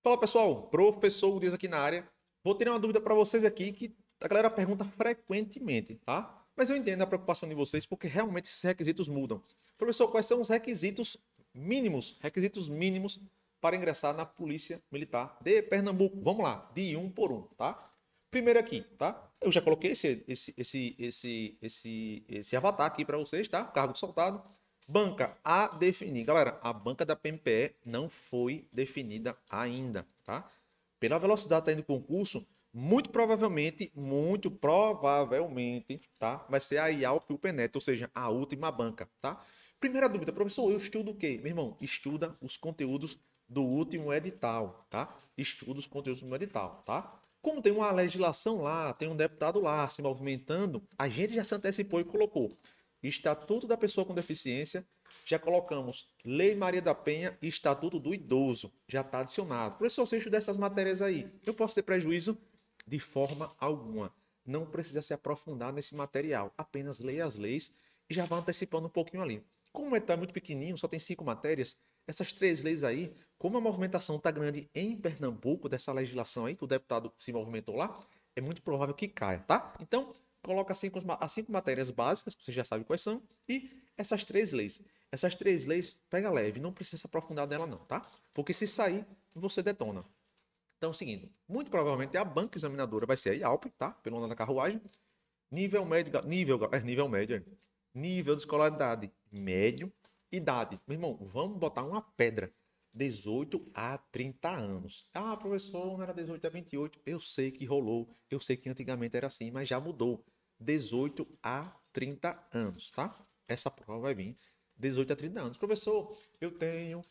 Fala pessoal, professor Dias aqui na área. Vou ter uma dúvida para vocês aqui que a galera pergunta frequentemente, tá? Mas eu entendo a preocupação de vocês porque realmente esses requisitos mudam. Professor, quais são os requisitos mínimos, requisitos mínimos para ingressar na Polícia Militar de Pernambuco? Vamos lá, de um por um, tá? Primeiro aqui, tá? Eu já coloquei esse, esse, esse, esse, esse, esse avatar aqui para vocês, tá? Cargo de soldado. Banca a definir. Galera, a banca da PMPE não foi definida ainda, tá? Pela velocidade tá indo concurso, muito provavelmente, muito provavelmente, tá? Vai ser a IALP e o PENET, ou seja, a última banca, tá? Primeira dúvida, professor, eu estudo o quê? Meu irmão, estuda os conteúdos do último edital, tá? Estuda os conteúdos do edital, tá? Como tem uma legislação lá, tem um deputado lá se movimentando, a gente já se antecipou e colocou. Estatuto da Pessoa com Deficiência, já colocamos Lei Maria da Penha e Estatuto do Idoso, já está adicionado. Professor, você estuda dessas matérias aí, eu posso ter prejuízo? De forma alguma. Não precisa se aprofundar nesse material, apenas leia as leis e já vá antecipando um pouquinho ali. Como está é muito pequenininho, só tem cinco matérias, essas três leis aí, como a movimentação está grande em Pernambuco, dessa legislação aí, que o deputado se movimentou lá, é muito provável que caia, tá? Então, coloca as cinco, as cinco matérias básicas, que você já sabe quais são, e essas três leis. Essas três leis, pega leve, não precisa se aprofundar nela não, tá? Porque se sair, você detona. Então, é seguindo, muito provavelmente a banca examinadora vai ser a IALP, tá? Pelo nome da carruagem. Nível médio, nível, é, nível médio, é. nível de escolaridade médio, idade. Meu irmão, vamos botar uma pedra. 18 a 30 anos. Ah, professor, não era 18 a 28. Eu sei que rolou, eu sei que antigamente era assim, mas já mudou. 18 a 30 anos, tá? Essa prova vai vir 18 a 30 anos. Professor, eu tenho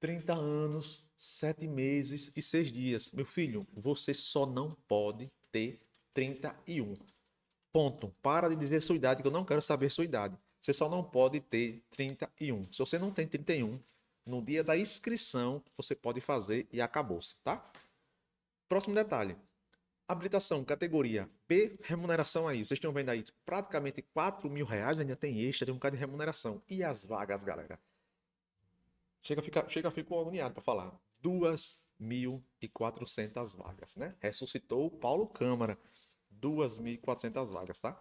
30 anos, 7 meses e 6 dias. Meu filho, você só não pode ter 31. Ponto. Para de dizer sua idade, que eu não quero saber sua idade. Você só não pode ter 31. Se você não tem 31, no dia da inscrição, você pode fazer e acabou-se, tá? Próximo detalhe. Habilitação, categoria P, remuneração aí. Vocês estão vendo aí praticamente 4 mil reais, ainda tem extra, tem um bocado de remuneração. E as vagas, galera? Chega, fica, chega, fico agoniado para falar. 2.400 vagas, né? Ressuscitou o Paulo Câmara. 2.400 vagas, tá?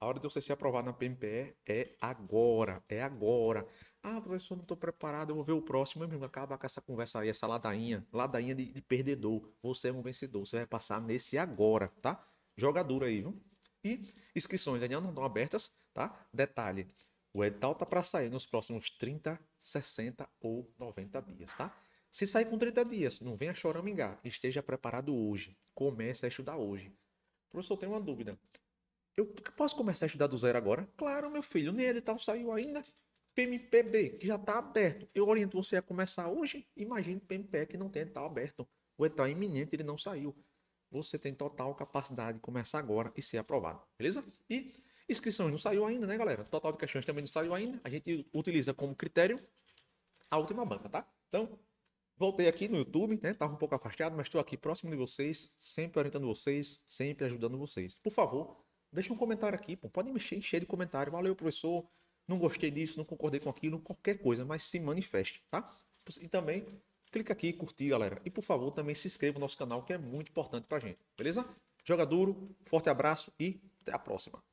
A hora de você ser aprovado na PMPE é agora, é agora. Ah, professor, não estou preparado, eu vou ver o próximo. Meu amigo, acaba com essa conversa aí, essa ladainha, ladainha de, de, perdedor. Você é um vencedor, você vai passar nesse agora, tá? Joga duro aí, viu? E inscrições ainda não estão abertas, tá? Detalhe, o edital tá para sair nos próximos 30, 60 ou 90 dias, tá? Se sair com 30 dias, não venha choramingar, esteja preparado hoje, comece a estudar hoje. Professor, tem uma dúvida. Eu posso começar a estudar do zero agora? Claro, meu filho, nem edital saiu ainda. PMPB, que já está aberto. Eu oriento você a começar hoje. Imagine PMPE que não tem edital aberto. O edital é iminente, ele não saiu. Você tem total capacidade de começar agora e ser aprovado, beleza? E inscrições não saiu ainda, né, galera? Total de questões também não saiu ainda. A gente utiliza como critério a última banca, tá? Então, Voltei aqui no YouTube, né? Tava um pouco afastado, mas estou aqui próximo de vocês, sempre orientando vocês, sempre ajudando vocês. Por favor, Deixa um comentário aqui, pô. Pode mexer, encher de comentário. Valeu, professor. Não gostei disso, não concordei com aquilo, qualquer coisa, mas se manifeste, tá? E também clica aqui, curtir, galera. E por favor, também se inscreva no nosso canal, que é muito importante pra gente, beleza? Joga duro, forte abraço e até a próxima.